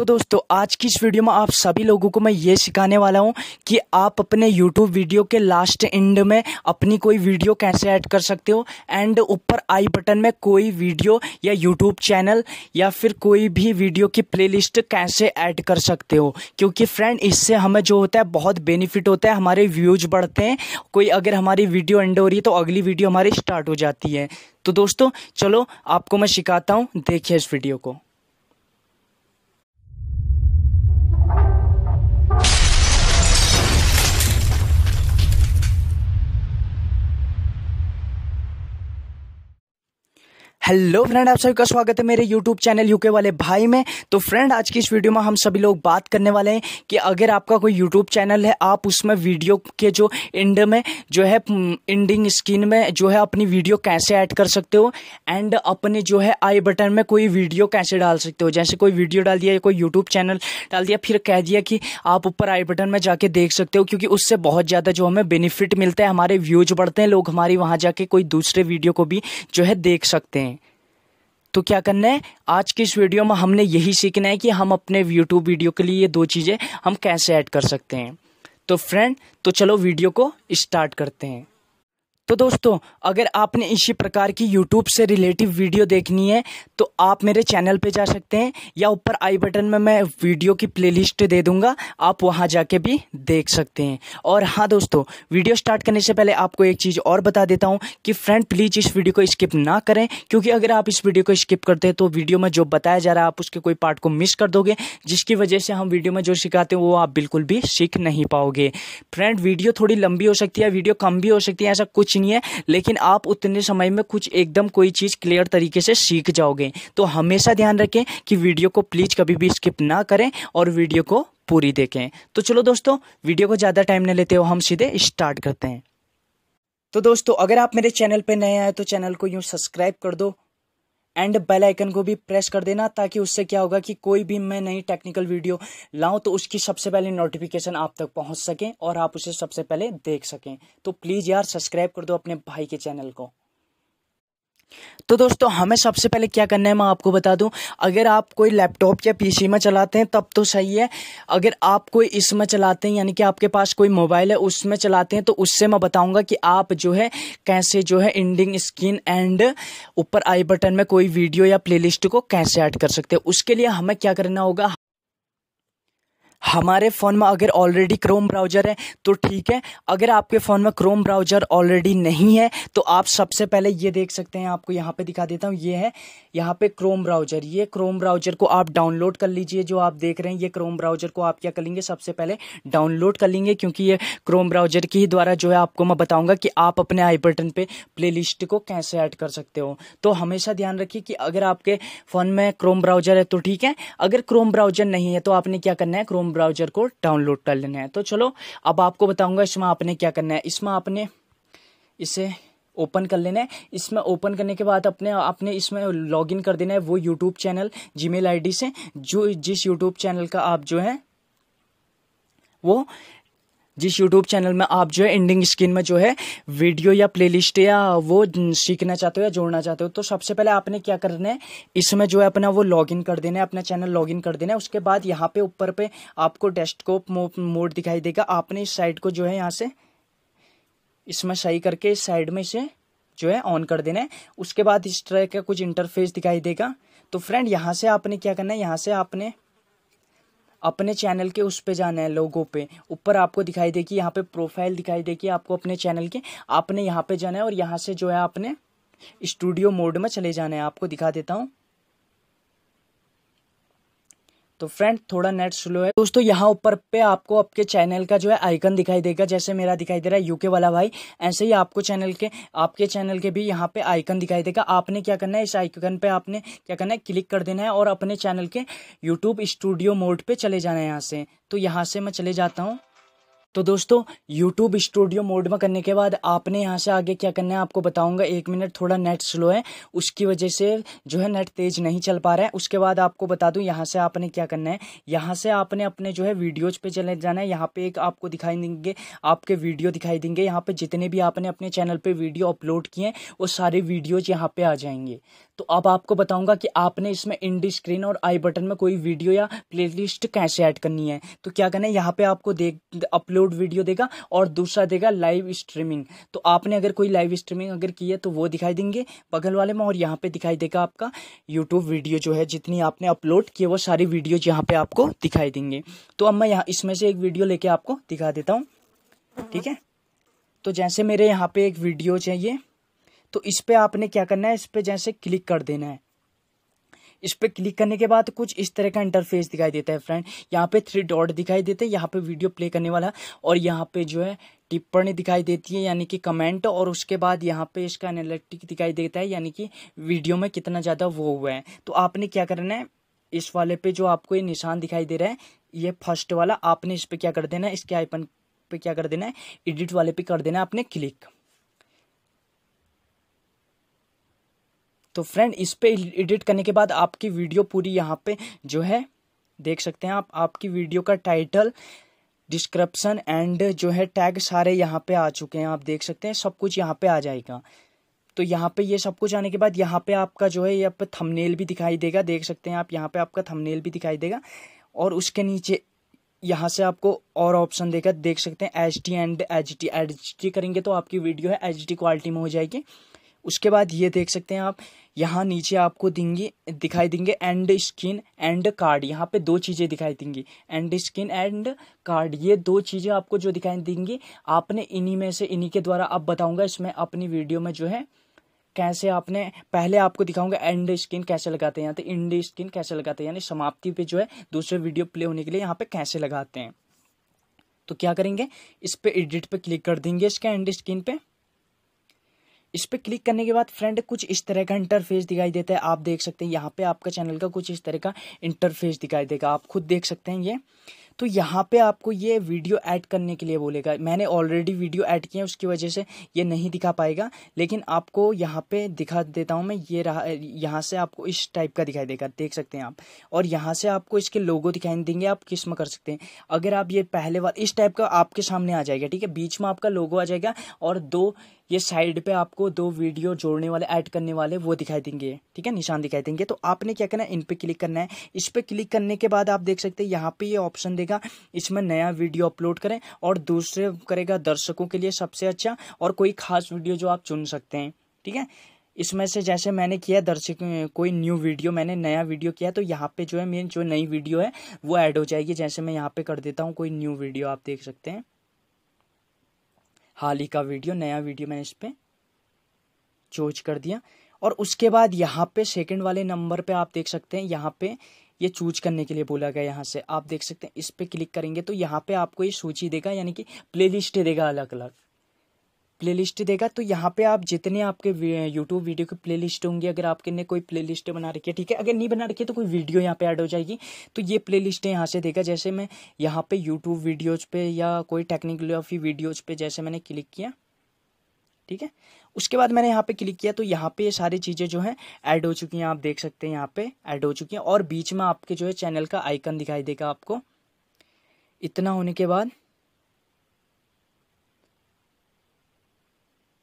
तो दोस्तों आज की इस वीडियो में आप सभी लोगों को मैं ये सिखाने वाला हूँ कि आप अपने यूट्यूब वीडियो के लास्ट एंड में अपनी कोई वीडियो कैसे ऐड कर सकते हो एंड ऊपर आई बटन में कोई वीडियो या यूट्यूब चैनल या फिर कोई भी वीडियो की प्लेलिस्ट कैसे ऐड कर सकते हो क्योंकि फ्रेंड इससे हमें जो होता है बहुत बेनिफिट होता है हमारे व्यूज बढ़ते हैं कोई अगर हमारी वीडियो एंड हो रही है तो अगली वीडियो हमारी स्टार्ट हो जाती है तो दोस्तों चलो आपको मैं सिखाता हूँ देखिए इस वीडियो को हेलो फ्रेंड आप सभी का स्वागत है मेरे यूट्यूब चैनल यूके वाले भाई में तो फ्रेंड आज की इस वीडियो में हम सभी लोग बात करने वाले हैं कि अगर आपका कोई यूट्यूब चैनल है आप उसमें वीडियो के जो एंड में जो है एंडिंग स्क्रीन में जो है अपनी वीडियो कैसे ऐड कर सकते हो एंड अपने जो है आई बटन में कोई वीडियो कैसे डाल सकते हो जैसे कोई वीडियो डाल दिया या कोई यूट्यूब चैनल डाल दिया फिर कह दिया कि आप ऊपर आई बटन में जाके देख सकते हो क्योंकि उससे बहुत ज़्यादा जो हमें बेनिफिट मिलता है हमारे व्यूज बढ़ते हैं लोग हमारी वहाँ जाके कोई दूसरे वीडियो को भी जो है देख सकते हैं तो क्या करना है आज के इस वीडियो में हमने यही सीखना है कि हम अपने यूट्यूब वीडियो के लिए ये दो चीज़ें हम कैसे ऐड कर सकते हैं तो फ्रेंड तो चलो वीडियो को स्टार्ट करते हैं तो दोस्तों अगर आपने इसी प्रकार की यूट्यूब से रिलेटिव वीडियो देखनी है तो आप मेरे चैनल पे जा सकते हैं या ऊपर आई बटन में मैं वीडियो की प्लेलिस्ट दे दूंगा आप वहाँ जाके भी देख सकते हैं और हाँ दोस्तों वीडियो स्टार्ट करने से पहले आपको एक चीज़ और बता देता हूँ कि फ्रेंड प्लीज़ इस वीडियो को स्किप ना करें क्योंकि अगर आप इस वीडियो को स्किप करते हैं तो वीडियो में जो बताया जा रहा है आप उसके कोई पार्ट को मिस कर दोगे जिसकी वजह से हम वीडियो में जो सिखाते हैं वो आप बिल्कुल भी सीख नहीं पाओगे फ्रेंड वीडियो थोड़ी लंबी हो सकती है वीडियो कम भी हो सकती है ऐसा कुछ नहीं है लेकिन आप उतने समय में कुछ एकदम कोई चीज़ क्लियर तरीके से सीख जाओगे तो हमेशा ध्यान रखें कि वीडियो को प्लीज़ कभी भी स्किप ना करें और वीडियो को पूरी देखें तो चलो दोस्तों वीडियो को ज़्यादा टाइम नहीं लेते हो हम सीधे स्टार्ट करते हैं तो दोस्तों अगर आप मेरे चैनल पर नए आए तो चैनल को यूँ सब्सक्राइब कर दो एंड बेल आइकन को भी प्रेस कर देना ताकि उससे क्या होगा कि कोई भी मैं नई टेक्निकल वीडियो लाऊं तो उसकी सबसे पहले नोटिफिकेशन आप तक पहुंच सकें और आप उसे सबसे पहले देख सकें तो प्लीज़ यार सब्सक्राइब कर दो अपने भाई के चैनल को तो दोस्तों हमें सबसे पहले क्या करना है मैं आपको बता दूं अगर आप कोई लैपटॉप या पीसी में चलाते हैं तब तो सही है अगर आप कोई इसमें चलाते हैं यानी कि आपके पास कोई मोबाइल है उसमें चलाते हैं तो उससे मैं बताऊंगा कि आप जो है कैसे जो है इंडिंग स्क्रीन एंड ऊपर आई बटन में कोई वीडियो या प्ले को कैसे ऐड कर सकते हैं उसके लिए हमें क्या करना होगा हमारे फ़ोन में अगर ऑलरेडी क्रोम ब्राउज़र है तो ठीक है अगर आपके फ़ोन में क्रोम ब्राउज़र ऑलरेडी नहीं है तो आप सबसे पहले ये देख सकते हैं आपको यहाँ पे दिखा देता हूँ ये है यहाँ पे क्रोम ब्राउज़र ये क्रोम ब्राउज़र को आप डाउनलोड कर लीजिए जो आप देख रहे हैं ये क्रोम ब्राउज़र को आप क्या कर लेंगे सबसे पहले डाउनलोड कर लेंगे क्योंकि ये क्रोम ब्राउज़र के ही द्वारा जो है आपको मैं बताऊँगा कि आप अपने आई बटन पर प्ले को कैसे ऐड कर सकते हो तो हमेशा ध्यान रखिए कि अगर आपके फ़ोन में क्रोम ब्राउज़र है तो ठीक है अगर क्रोम ब्राउज़र नहीं है तो आपने क्या करना है क्रोम ब्राउजर को डाउनलोड कर लेना है तो चलो अब आपको बताऊंगा इसमें आपने क्या करना है इसमें आपने इसे ओपन कर लेना है इसमें ओपन करने के बाद अपने आपने इसमें लॉगिन कर देना है वो यूट्यूब चैनल जीमेल आईडी से जो जिस यूट्यूब चैनल का आप जो है वो जिस यूट्यूब चैनल में आप जो है एंडिंग स्क्रीन में जो है वीडियो या प्ले या वो सीखना चाहते हो या जोड़ना चाहते हो तो सबसे पहले आपने क्या करना है इसमें जो है अपना वो लॉग कर देना है अपना चैनल लॉग कर देना है उसके बाद यहाँ पे ऊपर पे आपको डेस्कटॉप मोड दिखाई देगा आपने इस साइड को जो है यहाँ से इसमें सही करके इस साइड में इसे जो है ऑन कर देना है उसके बाद इस तरह का कुछ इंटरफेस दिखाई देगा तो फ्रेंड यहाँ से आपने क्या करना है यहाँ से आपने अपने चैनल के उस पे जाना है लोगों पे ऊपर आपको दिखाई देगी यहाँ पे प्रोफाइल दिखाई देगी आपको अपने चैनल के आपने यहाँ पे जाना है और यहाँ से जो है आपने स्टूडियो मोड में चले जाना है आपको दिखा देता हूँ तो फ्रेंड थोड़ा नेट स्लो है दोस्तों यहाँ ऊपर पे आपको आपके चैनल का जो है आइकन दिखाई देगा जैसे मेरा दिखाई दे रहा है यूके वाला भाई ऐसे ही आपको चैनल के आपके चैनल के भी यहाँ पे आइकन दिखाई देगा आपने क्या करना है इस आइकन पे आपने क्या करना है क्लिक कर देना है और अपने चैनल के यूट्यूब स्टूडियो मोड पर चले जाना है यहाँ से तो यहाँ से मैं चले जाता हूँ तो दोस्तों यूट्यूब स्टूडियो मोड में करने के बाद आपने यहाँ से आगे क्या करना है आपको बताऊंगा एक मिनट थोड़ा नेट स्लो है उसकी वजह से जो है नेट तेज नहीं चल पा रहा है उसके बाद आपको बता दूं यहाँ से आपने क्या करना है यहाँ से आपने अपने जो है वीडियोज पे चले जाना है यहाँ पे एक आपको दिखाई देंगे आपके वीडियो दिखाई देंगे यहाँ पे जितने भी आपने अपने चैनल पर वीडियो अपलोड किए हैं वो सारे वीडियोज यहाँ पे आ जाएंगे तो अब आपको बताऊंगा कि आपने इसमें इंडी स्क्रीन और आई बटन में कोई वीडियो या प्ले कैसे ऐड करनी है तो क्या करना है यहाँ पे आपको देख अपलोड अपलोड वीडियो देगा और दूसरा देगा लाइव स्ट्रीमिंग तो आपने अगर कोई लाइव स्ट्रीमिंग अगर की है तो वो दिखाई देंगे बगल वाले में और यहाँ पे दिखाई देगा आपका यूट्यूब वीडियो जो है जितनी आपने अपलोड किए वो सारी वीडियोज यहाँ पे आपको दिखाई देंगे तो अब मैं यहाँ इसमें से एक वीडियो लेके आपको दिखा देता हूँ ठीक है तो जैसे मेरे यहाँ पे एक वीडियो चाहिए तो इस पर आपने क्या करना है इस पर जैसे क्लिक कर देना है इस पर क्लिक करने के बाद कुछ इस तरह का इंटरफेस दिखाई देता है फ्रेंड यहाँ पे थ्री डॉट दिखाई देते हैं यहाँ पे वीडियो प्ले करने वाला और यहाँ पे जो है टिप्पणी दिखाई देती है यानी कि कमेंट और उसके बाद यहाँ पे इसका एनालिटिक दिखाई देता है यानी कि वीडियो में कितना ज़्यादा वो हुआ है तो आपने क्या करना है इस वाले पे जो आपको ये निशान दिखाई दे रहा है ये फर्स्ट वाला आपने इस पर क्या कर देना है इसके आईपन पे क्या कर देना है एडिट वाले पे कर देना है आपने क्लिक तो फ्रेंड इस पर एडिट करने के बाद आपकी वीडियो पूरी यहाँ पे जो है देख सकते हैं आप आपकी वीडियो का टाइटल डिस्क्रिप्शन एंड जो है टैग सारे यहाँ पे आ चुके हैं आप देख सकते हैं सब कुछ यहाँ पे आ जाएगा तो यहाँ पे ये सब कुछ आने के बाद यहाँ पे आपका जो है यहाँ पर थमनेल भी दिखाई देगा देख सकते हैं आप यहाँ पे आपका थमनेल भी दिखाई देगा और उसके नीचे यहाँ से आपको और ऑप्शन देगा देख सकते हैं H D and H D H D करेंगे तो आपकी वीडियो है एच डी क्वालिटी में हो जाएगी उसके बाद ये देख सकते हैं आप यहाँ नीचे आपको देंगी दिखाई देंगे एंड स्किन एंड कार्ड यहाँ पे दो चीज़ें दिखाई देंगी एंड स्किन एंड कार्ड ये दो चीज़ें आपको जो दिखाई देंगी आपने इन्हीं में से इन्हीं के द्वारा अब बताऊँगा इसमें अपनी वीडियो में जो है कैसे आपने पहले आपको दिखाऊंगा एंड स्किन कैसे लगाते हैं यहाँ पे इंड स्किन कैसे लगाते हैं यानी समाप्ति पर जो है दूसरे वीडियो प्ले होने के लिए यहाँ पर कैसे लगाते हैं तो क्या करेंगे इस पर एडिट पर क्लिक कर देंगे इसके एंड स्किन पर इस पर क्लिक करने के बाद फ्रेंड कुछ इस तरह का इंटरफेस दिखाई देता है आप देख सकते हैं यहाँ पे आपका चैनल का कुछ इस तरह का इंटरफेस दिखाई देगा आप खुद देख सकते हैं ये तो यहाँ पे आपको ये वीडियो ऐड करने के लिए बोलेगा मैंने ऑलरेडी वीडियो ऐड किया है उसकी वजह से ये नहीं दिखा पाएगा लेकिन आपको यहाँ पे दिखा देता हूँ मैं ये रहा यहाँ से आपको इस टाइप का दिखाई देगा देख सकते हैं आप और यहाँ से आपको इसके लोगो दिखाई देंगे आप किस में कर सकते हैं अगर आप ये पहले बार इस टाइप का आपके सामने आ जाएगा ठीक है बीच में आपका लोगो आ जाएगा और दो ये साइड पे आपको दो वीडियो जोड़ने वाले ऐड करने वाले वो दिखाई देंगे ठीक है निशान दिखाई देंगे तो आपने क्या करना है इन पर क्लिक करना है इस पर क्लिक करने के बाद आप देख सकते हैं यहाँ पे ये ऑप्शन देगा इसमें नया वीडियो अपलोड करें और दूसरे करेगा दर्शकों के लिए सबसे अच्छा और कोई खास वीडियो जो आप चुन सकते हैं ठीक है इसमें से जैसे मैंने किया दर्शक कोई न्यू वीडियो मैंने नया वीडियो किया तो यहाँ पे जो है मेरी जो नई वीडियो है वो ऐड हो जाएगी जैसे मैं यहाँ पे कर देता हूँ कोई न्यू वीडियो आप देख सकते हैं हाल ही का वीडियो नया वीडियो मैंने इस पर चूज कर दिया और उसके बाद यहाँ पे सेकंड वाले नंबर पे आप देख सकते हैं यहाँ पे ये चूज करने के लिए बोला गया यहाँ से आप देख सकते हैं इस पर क्लिक करेंगे तो यहाँ पे आपको ये सूची देगा यानी कि प्लेलिस्ट देगा अलग अलग प्लेलिस्ट देगा तो यहाँ पे आप जितने आपके यूट्यूब वीडियो की प्लेलिस्ट होंगी अगर आपके ने कोई प्लेलिस्ट बना रखी है ठीक है अगर नहीं बना रखी है तो कोई वीडियो यहाँ पे ऐड हो जाएगी तो ये लिस्ट यहाँ से देगा जैसे मैं यहाँ पे यूट्यूब वीडियोज पे या कोई टेक्निकलॉफी वीडियोज पे जैसे मैंने क्लिक किया ठीक है उसके बाद मैंने यहाँ पे क्लिक किया तो यहाँ पे ये सारी चीज़ें जो हैं ऐड हो चुकी हैं आप देख सकते हैं यहाँ पे ऐड हो चुकी हैं और बीच में आपके जो है चैनल का आइकन दिखाई देगा आपको इतना होने के बाद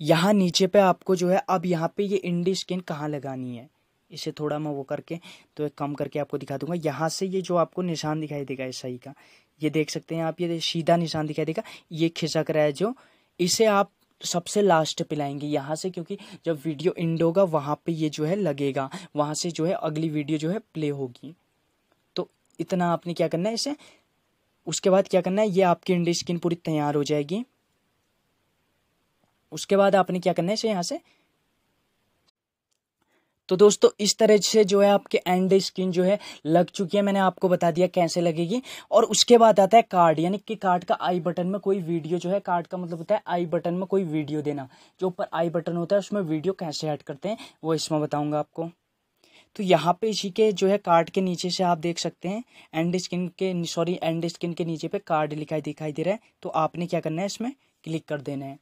यहाँ नीचे पे आपको जो है अब यहाँ पे ये इंडी स्किन कहाँ लगानी है इसे थोड़ा मैं वो करके तो कम करके आपको दिखा दूंगा यहाँ से ये जो आपको निशान दिखाई देगा इस सही का ये देख सकते हैं आप ये सीधा निशान दिखाई देगा ये खिसक रहा है जो इसे आप सबसे लास्ट पे लाएंगे यहाँ से क्योंकि जब वीडियो एंड होगा वहाँ पे ये जो है लगेगा वहाँ से जो है अगली वीडियो जो है प्ले होगी तो इतना आपने क्या करना है इसे उसके बाद क्या करना है ये आपकी इंडी स्किन पूरी तैयार हो जाएगी उसके बाद आपने क्या करना है इसे यहाँ से तो दोस्तों इस तरह से जो है आपके एंड स्क्रीन जो है लग चुकी है मैंने आपको बता दिया कैसे लगेगी और उसके बाद आता है कार्ड यानी कि कार्ड का आई बटन में कोई वीडियो जो है कार्ड का मतलब होता है आई बटन में कोई वीडियो देना जो ऊपर आई बटन होता है उसमें वीडियो कैसे ऐड करते हैं वो इसमें बताऊंगा आपको तो यहाँ पे इसी के जो है कार्ड के नीचे से आप देख सकते हैं एंड स्क्रीन के सॉरी एंड स्क्रीन के नीचे पे कार्ड लिखाई दिखाई दे रहा है तो आपने क्या करना है इसमें क्लिक कर देना है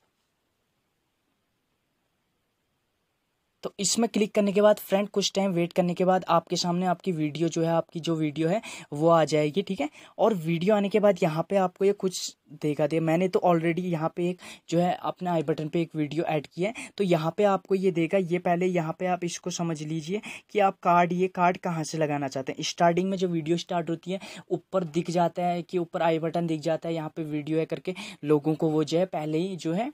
तो इसमें क्लिक करने के बाद फ्रेंड कुछ टाइम वेट करने के बाद आपके सामने आपकी वीडियो जो है आपकी जो वीडियो है वो आ जाएगी ठीक है और वीडियो आने के बाद यहाँ पे आपको ये कुछ देखा दे मैंने तो ऑलरेडी यहाँ पे एक जो है अपने आई बटन पे एक वीडियो ऐड किया है तो यहाँ पे आपको ये देगा ये पहले यहाँ पे आप इसको समझ लीजिए कि आप कार्ड ये कार्ड कहाँ से लगाना चाहते हैं स्टार्टिंग में जो वीडियो स्टार्ट होती है ऊपर दिख जाता है कि ऊपर आई बटन दिख जाता है यहाँ पे वीडियो है करके लोगों को वो जो है पहले ही जो है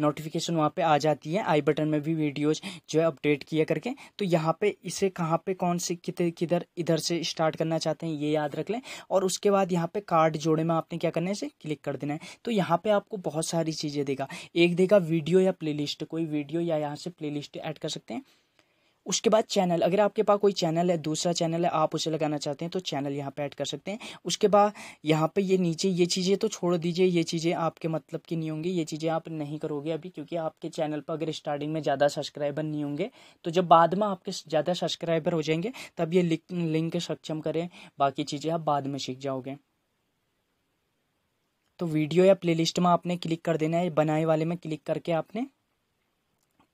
नोटिफिकेशन वहाँ पे आ जाती है आई बटन में भी वीडियोज जो है अपडेट किया करके तो यहाँ पे इसे कहाँ पे कौन से कितने किधर इधर से स्टार्ट करना चाहते हैं ये याद रख लें और उसके बाद यहाँ पे कार्ड जोड़े में आपने क्या करना है इसे क्लिक कर देना है तो यहाँ पे आपको बहुत सारी चीज़ें देगा एक देगा वीडियो या प्ले कोई वीडियो या यहाँ से प्ले ऐड कर सकते हैं उसके बाद चैनल अगर आपके पास कोई चैनल है दूसरा चैनल है आप उसे लगाना चाहते हैं तो चैनल यहाँ पे ऐड कर सकते हैं उसके बाद यहाँ पे ये नीचे ये चीज़ें तो छोड़ दीजिए ये चीज़ें आपके मतलब की नहीं होंगी ये चीज़ें आप नहीं करोगे अभी क्योंकि आपके चैनल पर अगर स्टार्टिंग में ज़्यादा सब्सक्राइबर नहीं होंगे तो जब बाद में आपके ज़्यादा सब्सक्राइबर हो जाएंगे तब ये लिंक सक्षम करें बाकी चीज़ें आप बाद में सीख जाओगे तो वीडियो या प्लेलिस्ट में आपने क्लिक कर देना है बनाए वाले में क्लिक करके आपने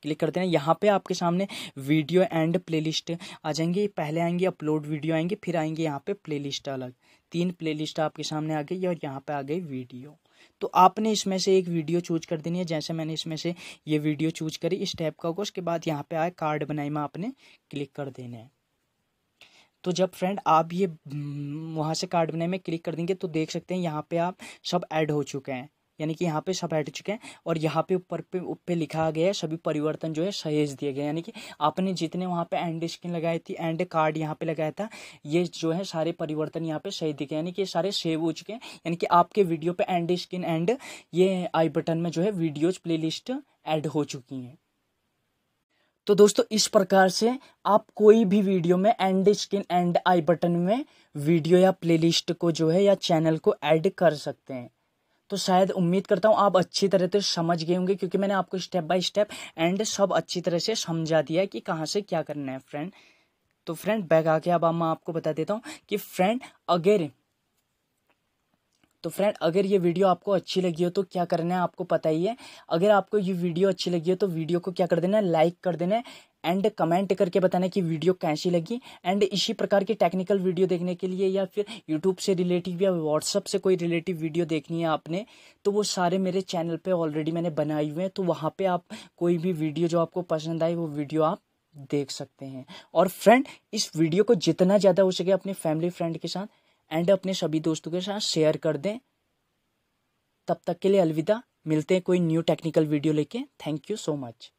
क्लिक कर देना यहाँ पे आपके सामने वीडियो एंड प्लेलिस्ट आ जाएंगे पहले आएंगे अपलोड वीडियो आएंगे फिर आएंगे यहाँ पे प्लेलिस्ट अलग तीन प्लेलिस्ट आपके सामने आ गई और यहाँ पे आ गई वीडियो तो आपने इसमें से एक वीडियो चूज कर देनी है जैसे मैंने इसमें से ये वीडियो चूज करी इस टाइप का होगा उसके बाद यहाँ पे आए कार्ड बनाई में आपने क्लिक कर देना है तो जब फ्रेंड आप ये हम्म, वहाँ से कार्ड बनाई में क्लिक कर देंगे तो देख सकते हैं यहाँ पे आप सब ऐड हो चुके हैं यानी कि यहाँ पे सब हट चुके हैं और यहाँ पे ऊपर पे ऊपर लिखा गया है सभी परिवर्तन जो है सहेज दिए गए यानी कि आपने जितने वहाँ पे एंड स्किन लगाई थी एंड कार्ड यहाँ पे लगाया था ये जो है सारे परिवर्तन यहाँ पे सही दिखे यानी कि सारे सेव हो चुके हैं यानी कि आपके वीडियो पे एंड स्किन एंड ये आई बटन में जो है वीडियोज प्ले लिस्ट हो चुकी हैं तो दोस्तों इस प्रकार से आप कोई भी वीडियो में end screen and I button में वीडियो या प्लेलिस्ट को जो है या चैनल को ऐड कर सकते हैं तो शायद उम्मीद करता हूँ आप अच्छी तरह से समझ गए होंगे क्योंकि मैंने आपको स्टेप बाय स्टेप एंड सब अच्छी तरह से समझा दिया है कि कहाँ से क्या करना है फ्रेंड तो फ्रेंड बैग आके अब मैं आपको बता देता हूँ कि फ्रेंड अगर तो फ्रेंड अगर ये वीडियो आपको अच्छी लगी हो तो क्या करना है आपको पता ही है अगर आपको ये वीडियो अच्छी लगी हो तो वीडियो को क्या कर देना है लाइक कर देना है एंड कमेंट करके बताना कि वीडियो कैसी लगी एंड इसी प्रकार की टेक्निकल वीडियो देखने के लिए या फिर यूट्यूब से रिलेटिव या व्हाट्सअप से कोई रिलेटिव वीडियो देखनी है आपने तो वो सारे मेरे चैनल पे ऑलरेडी मैंने बनाए हुए हैं तो वहाँ पे आप कोई भी वीडियो जो आपको पसंद आए वो वीडियो आप देख सकते हैं और फ्रेंड इस वीडियो को जितना ज़्यादा हो सके अपने फैमिली फ्रेंड के साथ एंड अपने सभी दोस्तों के साथ शेयर कर दें तब तक के लिए अलविदा मिलते हैं कोई न्यू टेक्निकल वीडियो लेके थैंक यू सो मच